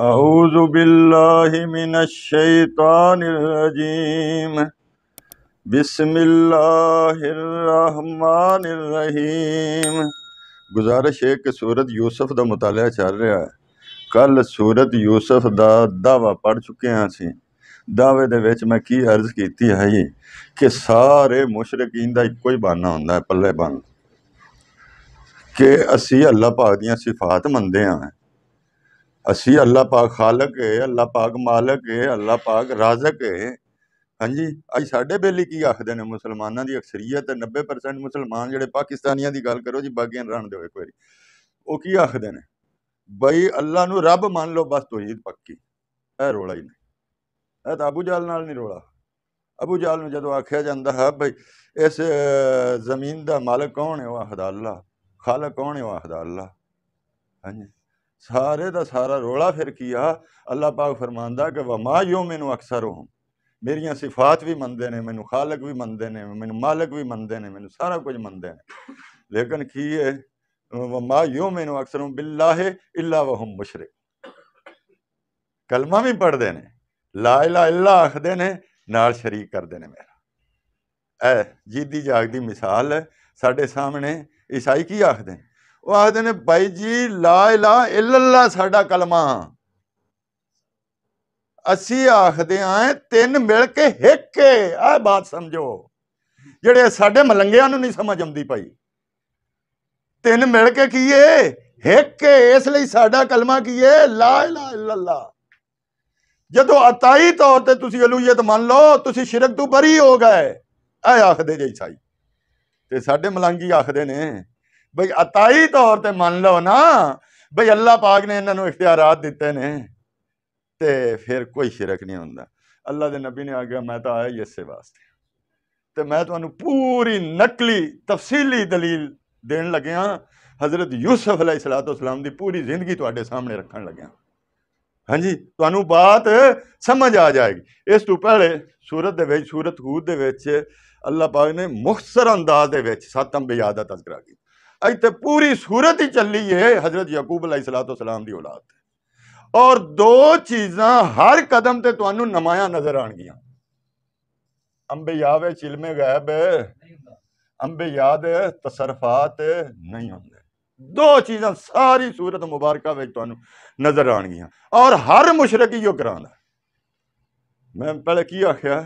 أعوذ بالله من الشيطان الرجيم بسم الله الرحمن الرحيم गुजारिश है कि सूरत यूसुफ का मुताल चल रहा है कल सूरत यूसुफ का दावा पढ़ चुके हैं दावे दे मैं की अर्ज की है कि सारे मुशरकीन का एक ही बहाना होंगे पल बन के असी अल्लाह पाक सिफात मनते हैं असी अल्लाह पाक खालक है अल्लाह पाक मालक है अल्लाह पाक राजक है हाँ जी अज साढ़े बेली की आखते हैं मुसलमानों की अक्सरीयत नब्बे परसेंट मुसलमान जो पाकिस्तानिया की गल करो जी बाकी रहन दो एक बार वो की आखते हैं बई अल्लाह रब मान लो बस तोहीद पक्की है रोला ही नहीं तो अबू जाल नहीं रोला अबू जाल में जो आख्या जाता है बई इस जमीन का मालक कौन है वह आखदा अल्लाह खालक कौन है वह आखदा अल्लाह हाँ जी सारे का सारा रोला फिर किया अल्लाह पाक फरमाना कि माँ यो मैनू अक्सर हो मेरिया सिफात भी मनते हैं मैनू खालक भी मनते ने मैनू मालक भी मनते हैं मैनू सारा कुछ मनते हैं लेकिन की है वमा यो मैनू अक्सर हूँ बिल्ला है इला वह मुशरे कलमा भी पढ़ते हैं ला इला इला आखते ने नाल शरीक करते हैं मेरा ए जीदी जागती मिसाल है साढ़े सामने ईसाई की आखते हैं ਉਹ ਆਖਦੇ ਨੇ ਭਾਈ ਜੀ ਲਾ ਇਲਾ ਇਲੱਲਾ ਸਾਡਾ ਕਲਮਾ ਅਸੀਂ ਆਖਦੇ ਆਂ ਤਿੰਨ ਮਿਲ ਕੇ ਇੱਕ ਇਹ ਬਾਤ ਸਮਝੋ ਜਿਹੜੇ ਸਾਡੇ ਮਲੰਗਿਆਂ ਨੂੰ ਨਹੀਂ ਸਮਝ ਆਉਂਦੀ ਭਾਈ ਤਿੰਨ ਮਿਲ ਕੇ ਕੀ ਏ ਇੱਕ ਇਸ ਲਈ ਸਾਡਾ ਕਲਮਾ ਕੀ ਏ ਲਾ ਇਲਾ ਇਲੱਲਾ ਜਦੋਂ ਅਤਾਈ ਤੌਰ ਤੇ ਤੁਸੀਂ ਅਲੂਹੀਅਤ ਮੰਨ ਲਓ ਤੁਸੀਂ ਸ਼ਿਰਕ ਤੋਂ ਬਰੀ ਹੋ ਗਏ ਇਹ ਆਖਦੇ ਜੇ ਈਸਾਈ ਤੇ ਸਾਡੇ ਮਲੰਗੀ ਆਖਦੇ ਨੇ ਬਈ ਅਤਾਈ ਤੌਰ ਤੇ ਮੰਨ ਲਓ ਨਾ ਬਈ ਅੱਲਾਹ ਪਾਕ ਨੇ ਇਹਨਾਂ ਨੂੰ ਇਖਤਿਆਰਾਤ ਦਿੱਤੇ ਨੇ ਤੇ ਫਿਰ ਕੋਈ ਸ਼ਿਰਕ ਨਹੀਂ ਹੁੰਦਾ ਅੱਲਾਹ ਦੇ ਨਬੀ ਨੇ ਆਖਿਆ ਮੈਂ ਤਾਂ ਆਇਆ ਇਸੇ ਵਾਸਤੇ ਤੇ ਮੈਂ ਤੁਹਾਨੂੰ ਪੂਰੀ ਨਕਲੀ ਤਫਸੀਲੀ ਦਲੀਲ ਦੇਣ ਲੱਗਿਆ हज़रत यूसुफ अलैहिस्सलाम की पूरी जिंदगी थोड़े सामने रखन लगे हाँ जी तू बात समझ आ जाएगी इस तू पहले सूरत सूरत हूद अल्लाह पाक ने मुख्तसर अंदाज सत्त अंबिया का तस्करा किया तो पूरी सूरत ही चल रही है हजरत यकूब सलाम की औलाद और दो चीज़ा हर कदम से तू नमाया नजर गिया अंबे यावे चिलमे गैब अंबे याद तसरफात नहीं होंगे दो चीज़ा सारी सूरत मुबारक नजर आन नजर और हर मुशरक ही करा मैं पहले की आख्या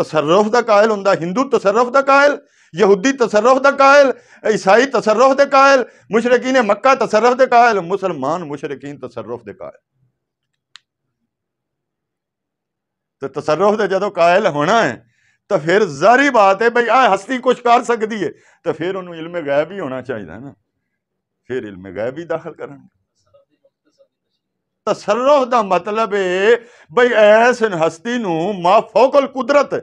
तसरफ का कायल हों हिंदू तसरफ का कायल यहूदी तसरफ का कायल ईसाई तसरफ के कायल मुशरकीन मक्का तसरफ के कायल मुसलमान मुशरकीन तसरफ के कायल तो तसरफ जो कायल होना है तो फिर जारी बात है भाई आ हस्ती कुछ कर सकती है तो फिर उन्होंने इलम गायब ही होना चाहिए ना फिर इलमे गायब ही दाखिल करेंगे ਤਸਰਫ ਦਾ ਮਤਲਬ ਹੈ ਬਈ ਐਸ ਹਸਤੀ ਨੂੰ ਮਾ ਫੌਕਲ ਕੁਦਰਤ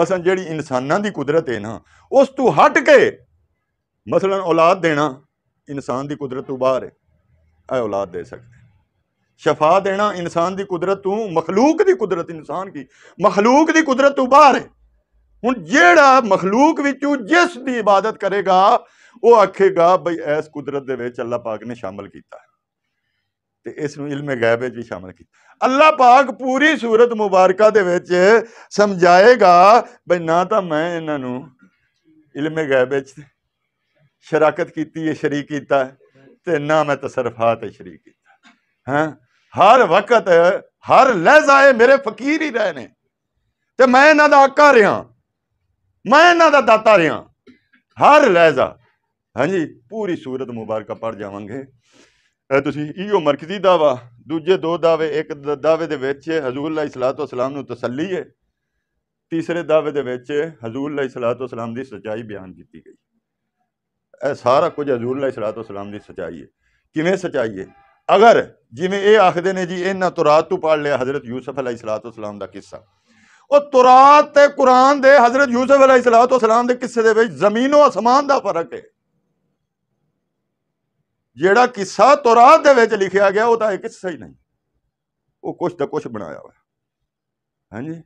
ਮਸਲ ਜਿਹੜੀ ਇਨਸਾਨਾਂ ਦੀ ਕੁਦਰਤ ਹੈ ਨਾ ਉਸ ਤੋਂ ਹਟ ਕੇ ਮਸਲਨ ਔਲਾਦ ਦੇਣਾ ਇਨਸਾਨ ਦੀ ਕੁਦਰਤ ਤੋਂ ਬਾਹਰ ਹੈ ਐ ਔਲਾਦ ਦੇ ਸਕਦੇ ਸ਼ਫਾ ਦੇਣਾ ਇਨਸਾਨ ਦੀ ਕੁਦਰਤ ਤੋਂ ਮਖਲੂਕ ਦੀ ਕੁਦਰਤ ਇਨਸਾਨ ਕੀ ਮਖਲੂਕ ਦੀ ਕੁਦਰਤ ਤੋਂ ਬਾਹਰ ਹੈ ਹੁਣ ਜਿਹੜਾ ਮਖਲੂਕ ਵਿੱਚੋਂ ਜਿਸ ਦੀ ਇਬਾਦਤ ਕਰੇਗਾ ਉਹ ਆਖੇਗਾ ਬਈ ਐਸ ਕੁਦਰਤ ਦੇ ਵਿੱਚ ਅੱਲਾਹ ਪਾਕ ਨੇ ਸ਼ਾਮਲ ਕੀਤਾ ਤੇ ਇਸ ਨੂੰ ਇਲਮ ਗਾਇਬ ਵਿੱਚ ਵੀ ਸ਼ਾਮਲ ਕੀਤਾ ਅੱਲਾਹ ਪਾਕ ਪੂਰੀ ਸੂਰਤ ਮੁਬਾਰਕਾ ਦੇ ਵਿੱਚ ਸਮਝਾਏਗਾ ਬਈ ਨਾ ਤਾਂ ਮੈਂ ਇਹਨਾਂ ਨੂੰ ਇਲਮ ਗਾਇਬ ਵਿੱਚ ਸ਼ਰਾਕਤ ਕੀਤੀ ਹੈ ਸ਼ਰੀਕ ਕੀਤਾ ਤੇ ਨਾ ਮੈਂ ਤਸਰਫਾਤ ਸ਼ਰੀਕ ਕੀਤਾ ਹਾਂ ਹਰ ਵਕਤ ਹਰ ਲਹਿਜ਼ਾਏ ਮੇਰੇ ਫਕੀਰ ਹੀ ਰਹੇ ਨੇ ਤੇ ਮੈਂ ਇਹਨਾਂ ਦਾ ਆਕਾ ਰਿਹਾ ਮੈਂ ਇਹਨਾਂ ਦਾ ਦਾਤਾ ਰਿਹਾ ਹਰ ਲਹਿਜ਼ਾ ਹਾਂਜੀ ਪੂਰੀ ਸੂਰਤ ਮੁਬਾਰਕਾ ਪੜ ਜਾਵਾਂਗੇ ਤੁਸੀਂ ਇਹੋ ਮਰਕਜ਼ੀ ਦਾਵਾ ਦੂਜੇ ਦੋ ਦਾਅਵੇ ਇੱਕ ਦਾਅਵੇ ਦੇ ਵਿੱਚ ਹਜ਼ੂਰ ਅੱਲਾਹ ਸਲਾਤੁ ਵਸਲਾਮ ਨੂੰ ਤਸੱਲੀ ਹੈ ਤੀਸਰੇ ਦਾਅਵੇ ਦੇ ਵਿੱਚ ਹਜ਼ੂਰ ਅੱਲਾਹ ਸਲਾਤੁ ਵਸਲਾਮ ਦੀ ਸਚਾਈ ਬਿਆਨ ਕੀਤੀ ਗਈ ਇਹ ਸਾਰਾ ਕੁਝ ਹਜ਼ੂਰ ਅੱਲਾਹ ਸਲਾਤੁ ਵਸਲਾਮ ਦੀ ਸਚਾਈ ਹੈ ਕਿਵੇਂ ਸਚਾਈ ਹੈ ਅਗਰ ਜਿਵੇਂ ਇਹ ਆਖਦੇ ਨੇ ਜੀ ਇਹਨਾਂ ਤੁਰਾਤ ਤੋਂ ਪੜ ਲਿਆ ਹਜ਼ਰਤ ਯੂਸਫ ਅਲੈਹ ਸਲਾਤੁ ਵਸਲਾਮ ਦਾ ਕਿੱਸਾ ਉਹ ਤੁਰਾਤ ਤੇ ਕੁਰਾਨ ਦੇ ਹਜ਼ਰਤ ਯੂਸਫ ਅਲੈਹ ਸਲਾਤੁ ਵਸਲਾਮ ਦੇ ਕਿੱਸੇ ਦੇ ਵਿੱਚ ਜ਼ਮੀਨੋਂ ਅਸਮਾਨ ਦਾ ਫਰਕ ਹੈ ਜਿਹੜਾ ਕਿੱਸਾ ਤੌਰਾਤ ਦੇ ਵਿੱਚ ਲਿਖਿਆ ਗਿਆ ਉਹ ਤਾਂ ਇਹ ਕਿੱਸਾ ਹੀ ਨਹੀਂ ਉਹ ਕੁਛ ਤਾਂ ਕੁਛ ਬਣਾਇਆ ਹੋਇਆ ਹਾਂਜੀ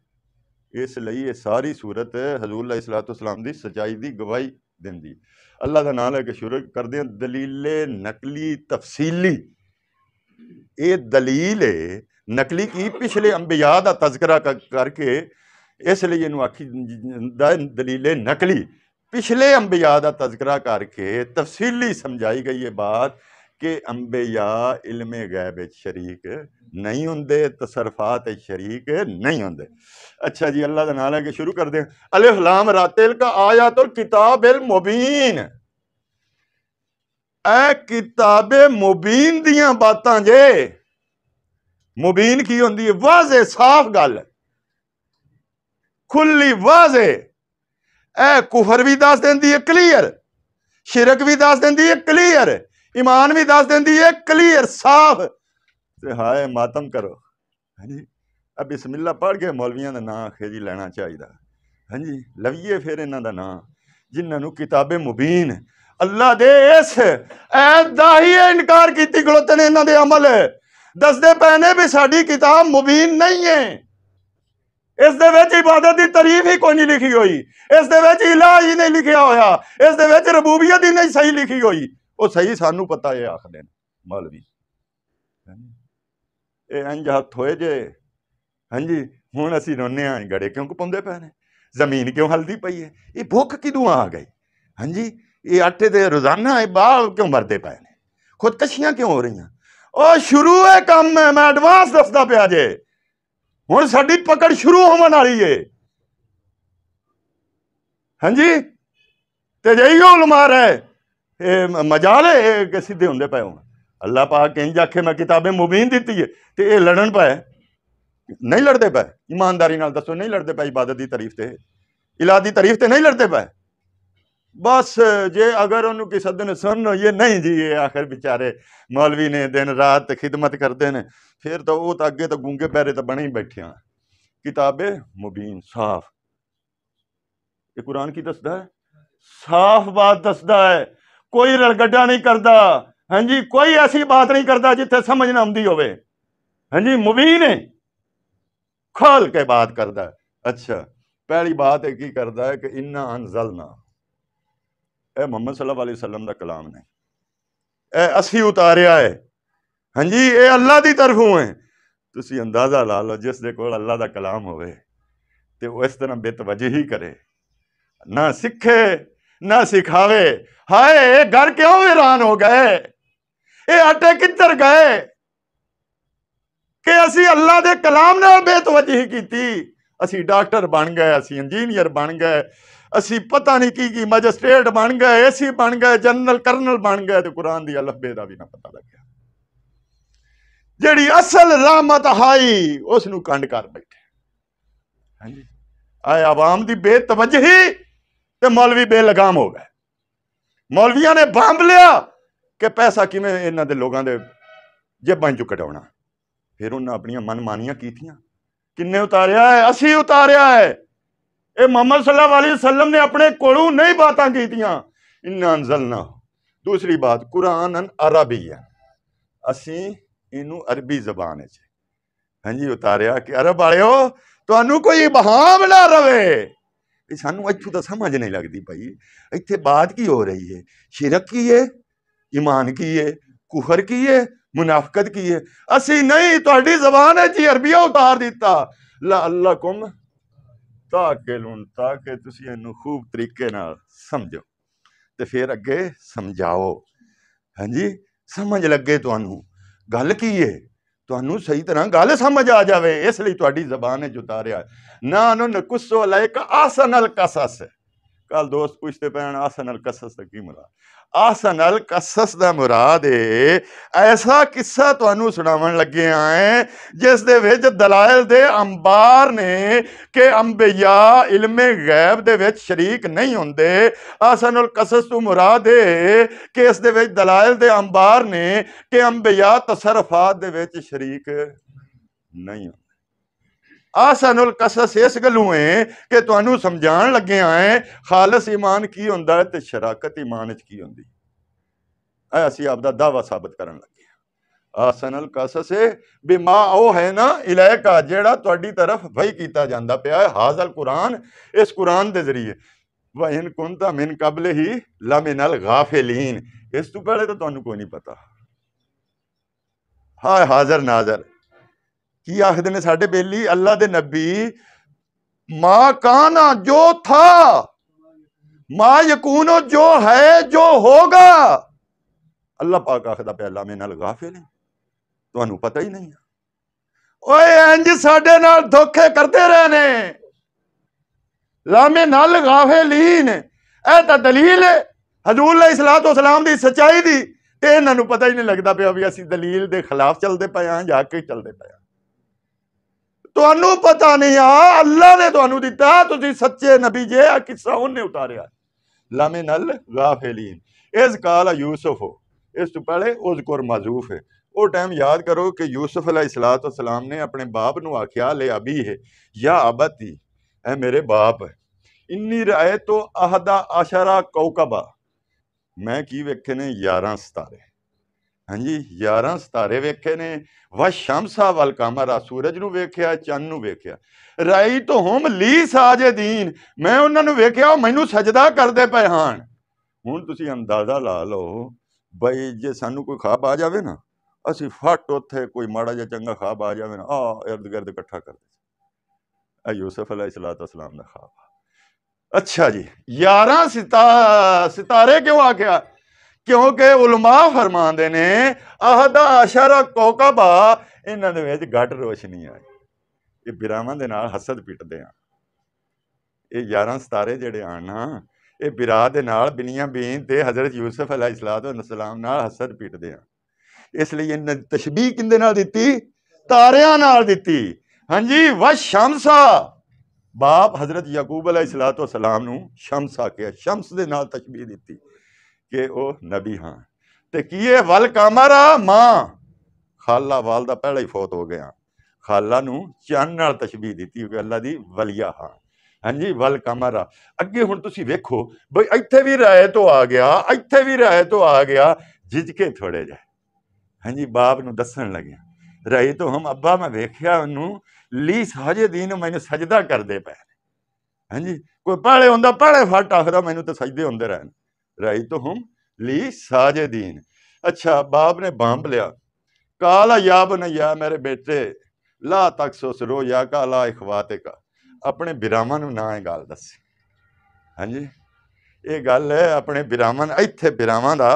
ਇਸ ਲਈ ਇਹ ਸਾਰੀ ਸੂਰਤ ਹਜ਼ੂਰ ਅੱਲਾਹ ਸਲਾਤੁ ਸਲਾਮ ਦੀ ਸਚਾਈ ਦੀ ਗਵਾਹੀ ਦਿੰਦੀ ਅੱਲਾਹ ਦਾ ਨਾਮ ਲੈ ਕੇ ਸ਼ੁਰੂ ਕਰਦੇ ਹਾਂ ਦਲੀਲੇ ਨਕਲੀ ਤਫਸੀਲੀ ਇਹ ਦਲੀਲ ਹੈ ਨਕਲੀ ਕੀ ਪਿਛਲੇ ਅੰਬਿਆ ਦਾ ਤਜ਼ਕਰਾ ਕਰਕੇ ਇਸ ਲਈ ਇਹਨੂੰ ਆਖੀ ਦਲੀਲੇ ਨਕਲੀ पिछले अम्बिया का तस्करा करके तफसीली समझाई गई है बात कि अम्बिया इलमे गैब शरीक नहीं होंगे तसरफात शरीक नहीं होंगे अच्छा जी अल्लाह का नाल है कि शुरू कर दें अलहलाम रातिल का आया तो किताब मुबीन ए किताब मुबीन दियाँ बातें जे मुबीन की होंगी वाजे साफ गल खुली वाजे ਇਹ ਕੁਫਰ ਵੀ ਦੱਸ ਦਿੰਦੀ ਹੈ ਕਲੀਅਰ ਸ਼ਿਰਕ ਵੀ ਦੱਸ ਦਿੰਦੀ ਹੈ ਕਲੀਅਰ ਈਮਾਨ ਵੀ ਦੱਸ ਦਿੰਦੀ ਹੈ ਕਲੀਅਰ ਸਾਫ਼ ਤੇ ਹਾਏ ਮਾਤਮ ਕਰੋ ਹਾਂਜੀ ਆ ਬਿਸਮਿਲ੍ਲਾ ਪੜ ਕੇ ਮੌਲਵੀਆਂ ਦਾ ਨਾਂ ਜੀ ਲੈਣਾ ਚਾਹੀਦਾ ਹਾਂਜੀ ਲਵੀਏ ਫਿਰ ਇਹਨਾਂ ਦਾ ਨਾਂ ਜਿਨ੍ਹਾਂ ਨੂੰ ਕਿਤਾਬੇ ਮੁਬੀਨ ਅੱਲਾ ਦੇ ਇਸ ਐ ਦਾਹੀਏ ਇਨਕਾਰ ਕੀਤੀ ਖਲੋਤੇ ਨੇ ਇਹਨਾਂ ਦੇ ਅਮਲ ਦੱਸਦੇ ਪੈਨੇ ਵੀ ਸਾਡੀ ਕਿਤਾਬ ਮੁਬੀਨ ਨਹੀਂ ਹੈ ਇਸ ਦੇ ਵਿੱਚ ਇਬਾਦਤ ਦੀ ਤਾਰੀਫ ਹੀ ਕੋਈ ਨਹੀਂ ਲਿਖੀ ਹੋਈ ਇਸ ਦੇ ਵਿੱਚ ਇਲਾਹ ਹੀ ਨਹੀਂ ਲਿਖਿਆ ਹੋਇਆ ਇਸ ਦੇ ਵਿੱਚ ਰਬੂਬੀਅਤ ਹੀ ਨਹੀਂ ਸਹੀ ਲਿਖੀ ਹੋਈ ਉਹ ਸਹੀ ਸਾਨੂੰ ਪਤਾ ਇਹ ਆਖਦੇ ਨੇ ਮੌਲਵੀ ਇਹ ਅੰਜ ਹੱਥ ਹੋਏ ਜੇ ਹਾਂਜੀ ਹੁਣ ਅਸੀਂ ਰੋਨੇ ਆਂ ਗੜੇ ਕਿਉਂ ਪੁੰਦੇ ਪਏ ਨੇ ਜ਼ਮੀਨ ਕਿਉਂ ਹਲਦੀ ਪਈ ਹੈ ਇਹ ਭੁੱਖ ਕਿਦੋਂ ਆ ਗਈ ਹਾਂਜੀ ਇਹ ਆਟੇ ਦੇ ਰੋਜ਼ਾਨਾ ਇਹ ਬਾਲ ਕਿਉਂ ਮਰਦੇ ਪਏ ਨੇ ਖੁਦਕਸ਼ੀਆਂ ਕਿਉਂ ਹੋ ਰਹੀਆਂ ਉਹ ਸ਼ੁਰੂ ਹੈ ਕੰਮ ਮੈਂ ਐਡਵਾਂਸ ਦੱਸਦਾ ਪਿਆ ਜੇ ਹੁਣ ਸਾਡੀ ਪਕੜ ਸ਼ੁਰੂ ਹੋਣ ਵਾਲੀ ਏ ਹਾਂਜੀ ਤੇ ਜਈ ਲਮਾਰ ਹੈ ਇਹ ਮਜਾਲ ਹੈ ਕਿ ਸਿੱਧੇ ਹੁੰਦੇ ਪਏ ਹੁਣ ਅੱਲਾਹ ਪਾਕ ਇੰਜ ਆਖੇ ਮੈਂ ਕਿਤਾਬੇ ਮੁਬੀਨ ਦਿੱਤੀ ਏ ਤੇ ਇਹ ਲੜਨ ਪਏ ਨਹੀਂ ਲੜਦੇ ਪਏ ਇਮਾਨਦਾਰੀ ਨਾਲ ਦੱਸੋ ਨਹੀਂ ਲੜਦੇ ਪਏ ਇਬਾਦਤ ਦੀ ਤਾਰੀਫ ਤੇ ਇਲਾਦੀ ਤਾਰੀਫ ਤੇ ਨਹੀਂ ਲੜਦੇ ਪਏ ਬਸ ਜੇ ਅਗਰ ਉਹਨੂੰ ਕਿਸੇ ਦਿਨ ਸੁਣਨ ਇਹ ਨਹੀਂ ਜੀ ਇਹ ਆਖਰ ਵਿਚਾਰੇ ਮੌਲਵੀ ਨੇ ਦਿਨ ਰਾਤ ਖidmat ਕਰਦੇ ਨੇ ਫਿਰ ਤਾਂ ਉਹ ਤਾਂ ਅੱਗੇ ਤਾਂ ਗੁੰਗੇ ਪੈਰੇ ਤਾਂ ਬਣੇ ਹੀ ਬੈਠੇ ਆ ਕਿਤਾਬੇ ਮੁਬੀਨ ਸਾਫ਼ ਇਹ ਕੁਰਾਨ ਕੀ ਦੱਸਦਾ ਹੈ ਸਾਫ਼ ਬਾਤ ਦੱਸਦਾ ਹੈ ਕੋਈ ਰਲਗੱਡਾ ਨਹੀਂ ਕਰਦਾ ਹਾਂਜੀ ਕੋਈ ਐਸੀ ਬਾਤ ਨਹੀਂ ਕਰਦਾ ਜਿੱਥੇ ਸਮਝ ਨਾ ਆਉਂਦੀ ਹੋਵੇ ਹਾਂਜੀ ਮੁਬੀਨ ਹੈ खोल के बात करता है अच्छा पहली बात है की करता है कि इन्ना अनजलना ਇਹ ਮੁਹੰਮਦ ਸੱਲੱਲਾਹੁ ਅਲੈहि ਵਸੱਲਮ ਦਾ ਕਲਾਮ ਨੇ ਇਹ ਅਸੀਂ ਉਤਾਰਿਆ ਹੈ ਹਾਂਜੀ ਇਹ ਅੱਲਾ ਦੀ ਤਰਫੋਂ ਹੈ ਤੁਸੀਂ ਅੰਦਾਜ਼ਾ ਲਾ ਲਓ ਜਿਸ ਦੇ ਕੋਲ ਅੱਲਾ ਦਾ ਕਲਾਮ ਹੋਵੇ ਤੇ ਉਹ ਇਸ ਤਰ੍ਹਾਂ ਬੇਤਵਜਹੀ ਕਰੇ ਨਾ ਸਿੱਖੇ ਨਾ ਸਿਖਾਵੇ ਹਾਏ ਇਹ ਘਰ ਕਿਉਂ ਹੈਰਾਨ ਹੋ ਗਏ ਇਹ ਆਟੇ ਕਿੱਧਰ ਗਏ ਕਿ ਅਸੀਂ ਅੱਲਾ ਦੇ ਕਲਾਮ ਨਾਲ ਬੇਤਵਜਹੀ ਕੀਤੀ ਅਸੀਂ ਡਾਕਟਰ ਬਣ ਗਏ ਅਸੀਂ ਇੰਜੀਨੀਅਰ ਬਣ ਗਏ ਅਸੀਂ ਪਤਾ ਨਹੀਂ ਕੀ ਕੀ ਮੈਜਿਸਟ੍ਰੇਟ ਬਣ ਗਏ ਏਸੀ ਬਣ ਗਏ ਜਨਰਲ ਕਰਨਲ ਬਣ ਗਏ ਤੇ ਕੁਰਾਨ ਦੀ ਅਲਫਬੇ ਦਾ ਵੀ ਨਾ ਪਤਾ ਲੱਗਿਆ ਜਿਹੜੀ ਅਸਲ ਰਹਿਮਤ ਹਾਈ ਉਸ ਨੂੰ ਕੰਡ ਕਰ ਬੈਠੇ ਹਾਂਜੀ ਆਏ ਆਵਾਮ ਦੀ ਬੇਤਵਜਹੀ ਤੇ ਮੌਲਵੀ ਬੇਲਗਾਮ ਹੋ ਗਏ ਮੌਲਵੀਆਂ ਨੇ ਬੰਬ ਲਿਆ ਕਿ ਪੈਸਾ ਕਿਵੇਂ ਇਹਨਾਂ ਦੇ ਲੋਕਾਂ ਦੇ ਜੇਬਾਂ ਚੋਂ ਕਢਾਉਣਾ ਫਿਰ ਉਹਨਾਂ ਆਪਣੀਆਂ ਮਨਮਾਨੀਆਂ ਕੀਤੀਆਂ ਕਿੰਨੇ ਉਤਾਰਿਆ ਹੈ ਅਸੀਂ ਉਤਾਰਿਆ ਹੈ ਇਹ ਮੁਹੰਮਦ ਸੱਲੱਲਾਹੁ ਅਲੈहि ਵਸੱਲਮ ਨੇ ਆਪਣੇ ਕੋਲੋਂ ਨਹੀਂ ਬਾਤਾਂ ਕੀਤੀਆਂ ਇਨਾਂ ਅੰਜ਼ਲਨਾ ਦੂਸਰੀ ਬਾਤ ਕੁਰਾਨ ਅਨ ਅਰਬੀ ਹੈ ਅਸੀਂ ਇਹਨੂੰ ਅਰਬੀ ਜ਼ਬਾਨ ਵਿੱਚ ਹਾਂਜੀ ਉਤਾਰਿਆ ਕਿ ਅਰਬ ਵਾਲਿਓ ਤੁਹਾਨੂੰ ਕੋਈ ਬਹਾਮ ਨਾ ਰਵੇ ਇਹ ਸਾਨੂੰ ਇੱਥੋਂ ਤਾਂ ਸਮਝ ਨਹੀਂ ਲੱਗਦੀ ਭਾਈ ਇੱਥੇ ਬਾਤ ਕੀ ਹੋ ਰਹੀ ਹੈ ਸ਼ਿਰਕ ਕੀ ਹੈ ਈਮਾਨ ਕੀ ਹੈ ਕੁਹਰ ਕੀ ਹੈ ਮੁਨਾਫਕਤ ਕੀ ਹੈ ਅਸੀਂ ਨਹੀਂ ਤੁਹਾਡੀ ਜ਼ਬਾਨ ਹੈ ਜੀ ਅਰਬੀਆ ਉਤਾਰ ਦਿੱਤਾ ਲਾ ਅੱਲਾਕੁਮ ਤਾਂ ਕਿ ਲੁਣ ਤਾਂ ਕਿ ਤੁਸੀਂ ਇਹਨੂੰ ਖੂਬ ਤਰੀਕੇ ਨਾਲ ਸਮਝੋ ਤੇ ਫਿਰ ਅੱਗੇ ਸਮਝਾਓ ਹਾਂਜੀ ਸਮਝ ਲੱਗੇ ਤੁਹਾਨੂੰ ਗੱਲ ਕੀ ਏ ਤੁਹਾਨੂੰ ਸਹੀ ਤਰ੍ਹਾਂ ਗੱਲ ਸਮਝ ਆ ਜਾਵੇ ਇਸ ਲਈ ਤੁਹਾਡੀ ਜ਼ਬਾਨ ਵਿੱਚ ਉਤਾਰਿਆ ਨਾ ਉਹਨੂੰ ਕੁਸੋ ਲਾਇਕ ਆਸਨਲ ਕਸਸ ਕੱਲ ਦੋਸਤ ਪੁੱਛਦੇ ਪੈਣ ਆਸਨਲ ਕਸਸ ਦਾ ਕੀ ਮਰਾ ਆਸਨਲ ਕਸਸ ਦਾ ਮੁਰਾਦ ਏ ਐਸਾ ਕਿੱਸਾ ਤੁਹਾਨੂੰ ਸੁਣਾਉਣ ਲੱਗੇ ਆਂ ਜਿਸ ਦੇ ਵਿੱਚ ਦਲਾਇਲ ਦੇ ਅੰਬਾਰ ਨੇ ਕਿ ਅੰਬਿਆ ਇਲਮੇ ਗੈਬ ਦੇ ਵਿੱਚ ਸ਼ਰੀਕ ਨਹੀਂ ਹੁੰਦੇ ਆਸਨਲ ਕਸਸ ਤੋਂ ਮੁਰਾਦ ਏ ਕਿ ਇਸ ਦੇ ਵਿੱਚ ਦਲਾਇਲ ਦੇ ਅੰਬਾਰ ਨੇ ਕਿ ਅੰਬਿਆ ਤਸਰਫਾਤ ਦੇ ਵਿੱਚ ਸ਼ਰੀਕ ਨਹੀਂ असनुल कसस इस गलू है कि तू समझा लगे आए खालस ईमान की होंगे तो शराकत ईमान च की होंगी असं आपका दावा साबित कर लगे असनल कसस भी माँ वह है ना इलाका जोड़ा थोड़ी तरफ वही किया जाता पाया हाजल कुरान इस कुरान के जरिए व इन कुन तम इन कबले ही लमिन गाफेलीन इस तू पहले तो तुम कोई नहीं पता हाँ हाजर नाजर की आखते ने साडे बेली अल्लाह दे नबी मां काना जो था मां यकून जो है जो होगा अल्लाह पाक आखता पे अल्लाह मेरे गाफे ने तहन पता ही नहीं इंज साडे धोखे करते रहे ने लामे नल गाफे लीन ए दलील हजूर ला सलाह तो सलाम की सच्चाई दी इन्हू पता ही नहीं लगता पाया भी असं दलील के खिलाफ चलते पे हाँ जाके चलते पे हाँ तो पता नहीं आ अल्लाह ने तो दिता तुम सच्चे नबी जे आ किसा उन्हें उतारिया लमे नल गाफेलीन इस काल यूसुफ हो इस तू पहले उस कुर मजूफ है वह टाइम याद करो कि यूसुफ अलाईसला तो सलाम ने अपने बाप न आख्या ले अभी है या अबती है मेरे बाप इन्नी राय तो आहदा आशारा कौकबा मैं की वेखे ने यारह सतारे ਹਾਂਜੀ 11 ਸਿਤਾਰੇ ਵੇਖੇ ਨੇ ਵਾ ਸ਼ਮਸਾ ਵਲ ਕਮਰਾ ਸੂਰਜ ਨੂੰ ਵੇਖਿਆ ਚੰਨ ਨੂੰ ਵੇਖਿਆ ਰਾਈ ਤੋਂ ਹਮ ਲੀ ਸਾਜਦੀਨ ਮੈਂ ਉਹਨਾਂ ਨੂੰ ਵੇਖਿਆ ਮੈਨੂੰ ਸਜਦਾ ਕਰਦੇ ਪਏ ਹਨ ਹੁਣ ਤੁਸੀਂ ਅੰਦਾਜ਼ਾ ਲਾ ਲਓ ਬਈ ਜੇ ਸਾਨੂੰ ਕੋਈ ਖਾਬ ਆ ਜਾਵੇ ਨਾ ਅਸੀਂ ਫਟ ਉੱਥੇ ਕੋਈ ਮਾੜਾ ਜਿਹਾ ਚੰਗਾ ਖਾਬ ਆ ਜਾਵੇ ਨਾ ਆ ਇਰਦ ਗਿਰਦ ਇਕੱਠਾ ਕਰਦੇ ਆ ਯੂਸਫ ਅਲੈਹ ਸਲਾਤੁ ਵਸਲਾਮ ਦਾ ਖਾਬ अच्छा जी ग्यारह सिता सितारे क्यों आ गया ਕਿਉਂਕਿ ਉਲਮਾ ਫਰਮਾਉਂਦੇ ਨੇ ਅਹਦਾ ਅਸ਼ਰਾ ਕੋਕਬਾ ਇਹਨਾਂ ਦੇ ਵਿੱਚ ਘਟ ਰੋਸ਼ਨੀ ਆ ਇਹ ਬਿਰਾਵਾਂ ਦੇ ਨਾਲ ਹਸਦ ਪਿੱਟਦੇ ਆ ਇਹ 11 ਸਤਾਰੇ ਜਿਹੜੇ ਆਣ ਨਾ ਇਹ ਬਿਰਾ ਦੇ ਨਾਲ ਬੀਨ ਤੇ ਹਜ਼ਰਤ ਯੂਸਫ ਸਲਾਮ ਨਾਲ ਹਸਦ ਪਿੱਟਦੇ ਆ ਇਸ ਲਈ ਇਹਨਾਂ ਦੀ ਤਸ਼ਬੀਹ ਕਿੰਦੇ ਨਾਲ ਦਿੱਤੀ ਤਾਰਿਆਂ ਨਾਲ ਦਿੱਤੀ ਹਾਂਜੀ ਵਾ ਸ਼ਮਸਾ ਬਾਪ ਹਜ਼ਰਤ ਯਾਕੂਬ ਸਲਾਮ ਨੂੰ ਸ਼ਮਸ ਕਿਹਾ ਸ਼ਮਸ ਦੇ ਨਾਲ ਤਸ਼ਬੀਹ ਦਿੱਤੀ ਕਿ ਉਹ ਨਬੀ ਹਾਂ ਤੇ ਕੀਏ ਵਲ ਕਮਰਾ ਮਾਂ ਖਾਲਾ ਵਾਲ ਦਾ ਪਹਿਲਾਂ ਹੀ ਫੋਤ ਹੋ ਗਿਆ ਖਾਲਾ ਨੂੰ ਚੰਨ ਨਾਲ ਤਸ਼ਬੀਹ ਦਿੱਤੀ ਕਿ ਅੱਲਾ ਦੀ ਵਲੀਆ ਹਾਂ ਹਾਂਜੀ ਵਲ ਕਮਰਾ ਅੱਗੇ ਹੁਣ ਤੁਸੀਂ ਵੇਖੋ ਬਈ ਇੱਥੇ ਵੀ ਰਾਇ ਤੋਂ ਆ ਗਿਆ ਇੱਥੇ ਵੀ ਰਾਇ ਤੋਂ ਆ ਗਿਆ ਜਿਜਕੇ ਥੋੜੇ ਜਾਏ ਹਾਂਜੀ ਬਾਪ ਨੂੰ ਦੱਸਣ ਲੱਗਿਆ ਰਾਇ ਤੋਂ ਹਮ ਅੱਬਾ ਮੈਂ ਵੇਖਿਆ ਉਹਨੂੰ ਲੀ ਸਾਜੇ ਦੀਨ ਮੈਨੂੰ ਸਜਦਾ ਕਰਦੇ ਪਏ ਹਾਂਜੀ ਕੋਈ ਪਾਲੇ ਹੁੰਦਾ ਪਾਲੇ ਫਟ ਆਖਦਾ ਮੈਨੂੰ ਤਾਂ ਸਜਦੇ ਹੁੰਦੇ ਰਹਿਣ रही तो हम ली साजे दीन अच्छा बाप ने बांप लिया काला या बनैया मेरे बेटे ला तक सुस रो या काला इखवाते का अपने बिरावा ना गाल दस हाँ जी ये गल है अपने बिरावन इतने बिराव का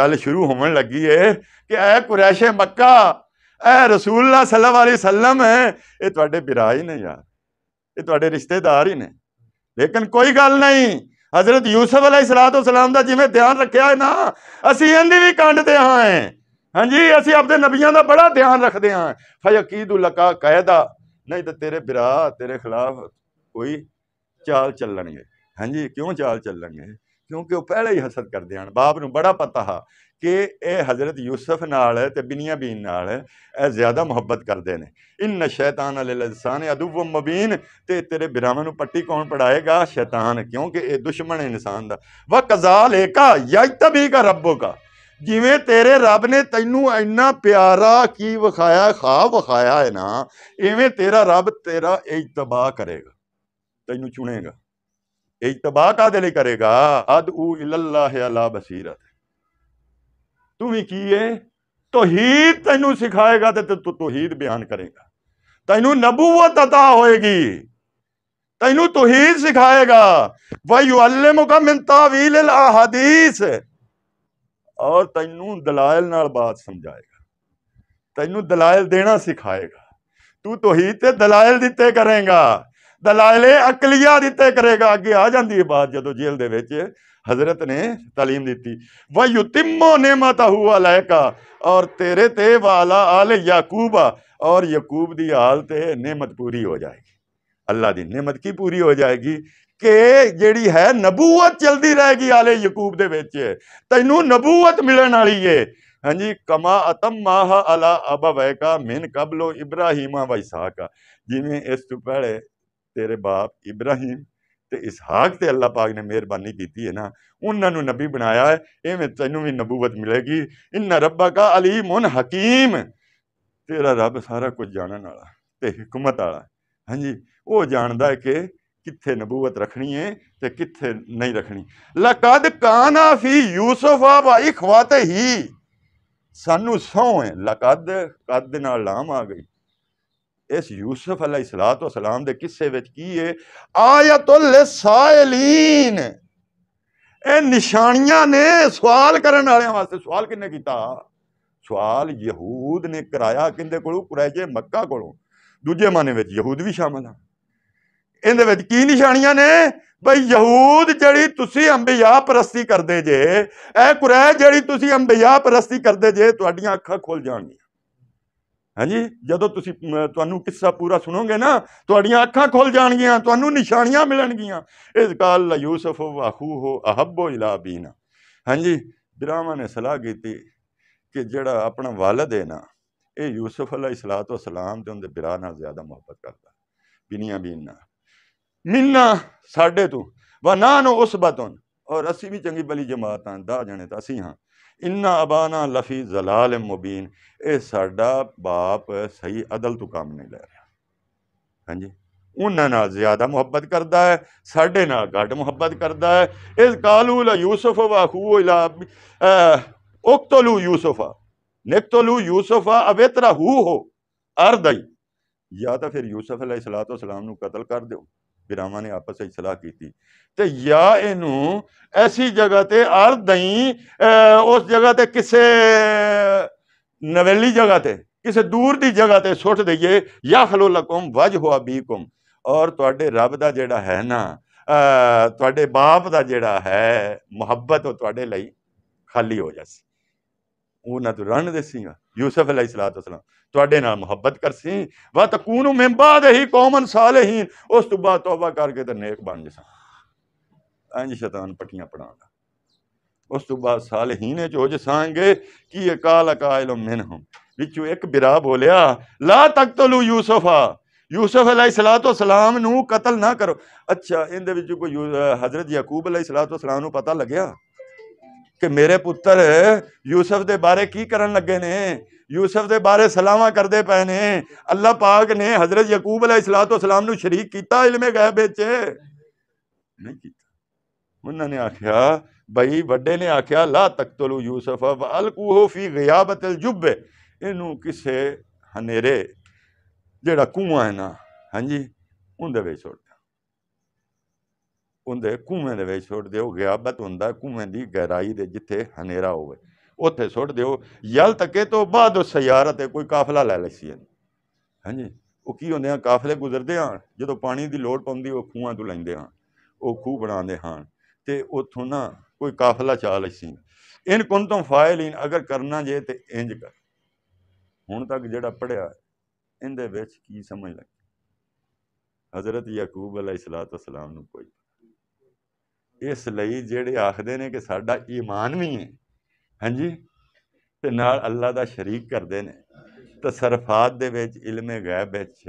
गल शुरू होवन लगी है कि ए कुरैशे मक्का ऐ रसूल सलम आई सलम है ये बिरा ही ने यार ये रिश्तेदार ही ने लेकिन कोई गल नहीं ਹਜ਼ਰਤ ਯੂਸਫ ਸਲਾਤੁ ਵਸਲਾਮ ਦਾ ਜਿਵੇਂ ਧਿਆਨ ਰੱਖਿਆ ਹੈ ਨਾ ਅਸੀਂ ਇਹਦੀ ਵੀ ਕੰਡ ਤੇ ਹਾਂ ਹਾਂਜੀ ਅਸੀਂ ਆਪਦੇ ਨਬੀਆਂ ਦਾ ਬੜਾ ਧਿਆਨ ਰੱਖਦੇ ਹਾਂ ਫਯਕੀਦੁ ਲਕਾ ਕਾਇਦਾ ਨਹੀਂ ਤਾਂ ਤੇਰੇ ਬਿਰਾ ਤੇਰੇ ਖਿਲਾਫ ਕੋਈ ਚਾਲ ਚੱਲਣਗੇ ਹਾਂਜੀ ਕਿਉਂ ਚਾਲ ਚੱਲਣਗੇ ਕਿਉਂਕਿ ਉਹ ਪਹਿਲੇ ਹੀ ਹਸਦ ਕਰਦੇ ਹਨ ਬਾਪ ਨੂੰ ਬੜਾ ਪਤਾ ਹੈ કે એ حضرت યુસુફ ਨਾਲ تے بنیا بن ਨਾਲ એ زیادہ محبت کردے ਨੇ ઇન શૈતાન અલ ઇન્સાન ادવ મબિન تے تیرے ભરામને પટ્ટી કોણ પઢાયેગા શૈતાન કેમ કે એ દુશ્મન હે ઇન્સાન دا વ કઝા લે કા યતબી કા રબ્બ કા જીવે تیرے रब ને તੈਨੂੰ ઇન્ના પ્યારા કી વખાયા ખા વખાયા હે ના ઇવે તીરા રબ તીરા ઇતબા કરے گا તੈਨੂੰ ચુણેગા ઇતબાત આદલી કરેગા اد ઉ ઇલ્લાહ અલ બસીર ਤੂੰ ਵੀ ਕੀ ਏ ਤੋਹੀਦ ਤੈਨੂੰ ਸਿਖਾਏਗਾ ਤੇ ਤੂੰ ਤੋਹੀਦ ਬਿਆਨ ਕਰੇਗਾ ਤੈਨੂੰ ਨਬੂਵਤ عطا ਹੋਏਗੀ ਤੈਨੂੰ ਤੋਹੀਦ ਸਿਖਾਏਗਾ ਵਯੁਅਲਮੁਕਾ ਮਿਨ ਤਾਵੀਲ ਅਲ ਅਹਾਦੀਸ ਔਰ ਤੈਨੂੰ ਦਲਾਇਲ ਨਾਲ ਬਾਤ ਸਮਝਾਏਗਾ ਤੈਨੂੰ ਦਲਾਇਲ ਦੇਣਾ ਸਿਖਾਏਗਾ ਤੂੰ ਤੋਹੀਦ ਤੇ ਦਲਾਇਲ ਦਿੱਤੇ ਕਰੇਗਾ ਦਲਾਇਲੇ ਅਕਲੀਆ ਦਿੱਤੇ ਕਰੇਗਾ ਅੱਗੇ ਆ ਜਾਂਦੀ ਹੈ ਬਾਤ ਜਦੋਂ ਜੇਲ੍ਹ ਦੇ ਵਿੱਚ हजरत ने तालीम दी वह युतिमो ने माता हुआ लहका और तेरे ते वाला आल याकूबा और यकूब दी आल ते नेमत पूरी हो जाएगी अल्लाह दी नेमत की पूरी हो जाएगी के जड़ी है नबूवत चलती रहेगी आले यकूब दे तेनू नबूवत मिलन वाली है हाँ जी कमा अतम माह अला अब वैका मिन कबलो इब्राहिम वैसा का जिमें इस तू पहले तेरे बाप इब्राहिम ਤੇ ਇਸਹਾਕ ਤੇ ਅੱਲਾਹ ਪਾਕ ਨੇ ਮਿਹਰਬਾਨੀ ਕੀਤੀ ਹੈ ਨਾ ਉਹਨਾਂ ਨੂੰ ਨਬੀ ਬਣਾਇਆ ਹੈ ਐਵੇਂ ਤੈਨੂੰ ਵੀ ਨਬੂਵਤ ਮਿਲੇਗੀ ਇਨਨਾ ਰੱਬਾ ਕਾ ਅਲੀਮੁਨ ਹਕੀਮ ਤੇਰਾ ਰੱਬ ਸਾਰਾ ਕੁਝ ਜਾਣਨ ਵਾਲਾ ਤੇ ਹਕਮਤ ਵਾਲਾ ਹਾਂਜੀ ਉਹ ਜਾਣਦਾ ਹੈ ਕਿ ਕਿੱਥੇ ਨਬੂਵਤ ਰੱਖਣੀ ਹੈ ਤੇ ਕਿੱਥੇ ਨਹੀਂ ਰੱਖਣੀ ਲਕਦ ਕਾਨਾ ਫੀ ਯੂਸਫ ਵਾ ਇਖਵਾਤਹੀ ਸਾਨੂੰ ਸੌ ਹੈ ਲਕਦ ਕਦ ਨਾਲ ਲਾਮ ਆ ਗਈ इस यूसुफ अलै सलात सलाम के किस्से की है आयतुल सायलीन ਇਹ ਨਿਸ਼ਾਨੀਆਂ ਨੇ ਸਵਾਲ ਕਰਨ ਵਾਲਿਆਂ ਵਾਸਤੇ ਸਵਾਲ ਕਿੰਨੇ ਕੀਤਾ ਸਵਾਲ ਯਹੂਦ ਨੇ ਕਰਾਇਆ ਕਿੰਦੇ ਕੋਲੋਂ ਕੁਰੈਜੇ ਮੱਕਾ ਕੋਲੋਂ ਦੂਜੇ ਮਾਨੇ ਵਿੱਚ ਯਹੂਦ ਵੀ ਸ਼ਾਮਲ ਆ ਇਹਦੇ ਵਿੱਚ ਕੀ ਨਿਸ਼ਾਨੀਆਂ ਨੇ ਭਈ ਯਹੂਦ ਜਿਹੜੀ ਤੁਸੀਂ ਅੰਬਿਆ ਪ੍ਰਸਤੀ ਕਰਦੇ ਜੇ ਇਹ ਕੁਰੈਜ ਜਿਹੜੀ ਤੁਸੀਂ ਅੰਬਿਆ ਪ੍ਰਸਤੀ ਕਰਦੇ ਜੇ ਤੁਹਾਡੀਆਂ ਅੱਖਾਂ ਖੁੱਲ ਜਾਣਗੀਆਂ ਹਾਂਜੀ ਜਦੋਂ ਤੁਸੀਂ ਤੁਹਾਨੂੰ ਕਿੱਸਾ ਪੂਰਾ ਸੁਣੋਗੇ ਨਾ ਤੁਹਾਡੀਆਂ ਅੱਖਾਂ ਖੁੱਲ ਜਾਣਗੀਆਂ ਤੁਹਾਨੂੰ ਨਿਸ਼ਾਨੀਆਂ ਮਿਲਣਗੀਆਂ ਇਸ ਕਾਲ ਯੂਸਫ ਵਾਹੂ ਹੋ ਅਹਬੋ ਇਲਾ ਬੀਨਾ ਹਾਂਜੀ ਬਿਰਾਮਾ ਨੇ ਸਲਾਹ ਕੀਤੀ ਕਿ ਜਿਹੜਾ ਆਪਣਾ ਵਾਲਦ ਹੈ ਨਾ ਇਹ ਯੂਸਫ ਅਲੈਹ ਸਲਾਤ ਵਸਲਾਮ ਤੇ ਉਹਦੇ ਬਿਰਾ ਨਾਲ ਜ਼ਿਆਦਾ ਮੁਹੱਬਤ ਕਰਦਾ ਬਿਨੀਆਂ ਬੀਨਾ ਮਿੰਨਾ ਸਾਡੇ ਤੋਂ ਵਨਾਨ ਉਸਬਤਨ ਔਰ ਅਸੀਂ ਵੀ ਚੰਗੀ ਬਲੀ ਜਮਾਤ ਆਂ ਦਾ ਜਣੇ ਤਾਂ ਅਸੀਂ ਹਾਂ इन्ना अबाना लफी जलाल मुबीन ए साडा बाप सही अदल तो काम नहीं लै रहा हाँ जी उन्होंने ज्यादा मुहब्बत करता है साढ़े ना घट मुहब्बत करता है इस कालू ला यूसुफ वा खू ला यूसुफा निकतलू यूसुफा अवेतरा हू हो अर्द या तो फिर यूसुफ अला सलाह तो सलाम कतल कर दो ਬਿਰਾਮਾ ਨੇ ਆਪਸ ਵਿੱਚ ਸਲਾਹ ਕੀਤੀ ਤੇ ਜਾਂ ਇਹਨੂੰ ਐਸੀ ਜਗ੍ਹਾ ਤੇ ਅਰ ਦਈ ਉਸ ਜਗ੍ਹਾ ਤੇ ਕਿਸੇ ਨਵੇਲੀ ਜਗ੍ਹਾ ਤੇ ਕਿਸੇ ਦੂਰ ਦੀ ਜਗ੍ਹਾ ਤੇ ਸੁੱਟ ਦਈਏ ਜਾਂ ਖਲੋ ਲਕਮ ਵਜ ਹੋਆ ਬੀਕਮ ਔਰ ਤੁਹਾਡੇ ਰੱਬ ਦਾ ਜਿਹੜਾ ਹੈ ਨਾ ਤੁਹਾਡੇ ਬਾਪ ਦਾ ਜਿਹੜਾ ਹੈ ਮੁਹੱਬਤ ਉਹ ਤੁਹਾਡੇ ਲਈ ਖਾਲੀ ਹੋ ਜਾਸੀ उन्होंने रन दे सी यूसुफ अलाई सलाम थोड़े न मुहब्बत कर सी व तकून में बाद ही कौमन साले ही उस तू बाद तौबा करके तो नेक बन गए सज शतान पट्टिया पढ़ा उस तू बाद साले हीने च उज सगे कि अकाल अकाल मिन हम बिचो एक बिरा बोलिया ला तक तो लू यूसुफा यूसुफ अलाई सलाह तो सलाम कतल ना करो अच्छा इन कोई हजरत यकूब अलाई सलाह तो सलाम पता लग्या कि मेरे पुत्र यूसुफ के बारे की करन लगे ने यूसुफ के बारे सलाह करते पे ने अल्लाह पाक ने हजरत यकूब अला सलाह तो सलाम शरीक किया इलमे गए बेचे नहीं उन्होंने आख्या बई वे ने आख्या ला तक तलू यूसुफ अल अलकूहो फी गया बतल जुब इनू किसी जड़ा कूआ है ना हाँ जी उन सुट ਉਹਦੇ ਕੂਵੇਂ ਦੇ ਵਿੱਚ ਸੁੱਟ ਦਿਓ ਗਿਆਬਤ ਹੁੰਦਾ ਕੂਵੇਂ ਦੀ ਗਹਿਰਾਈ ਦੇ ਜਿੱਥੇ ਹਨੇਰਾ ਹੋਵੇ ਉੱਥੇ ਸੁੱਟ ਦਿਓ ਯਲ ਤੱਕੇ ਤੋਂ ਬਾਅਦ ਉਹ ਸਿਆਰਾ ਕੋਈ ਕਾਫਲਾ ਲੈ ਲੈਸੀ ਹਾਂਜੀ ਉਹ ਕੀ ਹੁੰਦੇ ਆ ਕਾਫਲੇ ਗੁਜ਼ਰਦੇ ਆ ਜਦੋਂ ਪਾਣੀ ਦੀ ਲੋੜ ਪੈਂਦੀ ਉਹ ਖੂਹਾਂ ਤੋਂ ਲੈਂਦੇ ਆ ਉਹ ਖੂਹ ਬਣਾਉਂਦੇ ਹਨ ਤੇ ਉੱਥੋਂ ਨਾ ਕੋਈ ਕਾਫਲਾ ਚਾਲ ਸੀ ਇਨ ਫਾਇਲ ਫਾਇਲਿਨ ਅਗਰ ਕਰਨਾ ਜੇ ਤੇ ਇੰਜ ਕਰ ਹੁਣ ਤੱਕ ਜਿਹੜਾ ਪੜਿਆ ਇਹਦੇ ਵਿੱਚ ਕੀ ਸਮਝ ਲੱਗੀ حضرت ਯਾਕੂਬ ਅਲੈਹਿਸਲਾਤ ਵਸਲਾਮ ਨੂੰ ਕੋਈ ਇਸ ਲਈ ਜਿਹੜੇ ਆਖਦੇ ਨੇ ਕਿ ਸਾਡਾ ਈਮਾਨ ਵੀ ਹੈ ਹਾਂਜੀ ਤੇ ਨਾਲ ਅੱਲਾ ਦਾ ਸ਼ਰੀਕ ਕਰਦੇ ਨੇ ਤਸਰਫਾਤ ਦੇ ਵਿੱਚ ਇਲਮੇ ਗੈਬ ਵਿੱਚ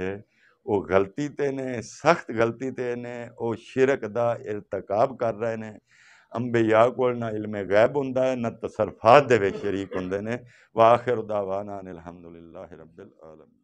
ਉਹ ਗਲਤੀ ਤੇ ਨੇ ਸਖਤ ਗਲਤੀ ਤੇ ਨੇ ਉਹ ਸ਼ਿਰਕ ਦਾ ਇਰਤਕਾਬ ਕਰ ਰਹੇ ਨੇ ਅੰਬਿਆ ਕੋਲ ਨਾ ਇਲਮੇ ਗੈਬ ਹੁੰਦਾ ਹੈ ਨਾ ਤਸਰਫਾਤ ਦੇ ਵਿੱਚ ਸ਼ਰੀਕ ਹੁੰਦੇ ਨੇ ਵਾਖਿਰ ਦਾਵਾਨਾ ਅਲਹਮਦੁਲਿਲਾਹ ਰੱਬਿਲ ਆਲਮ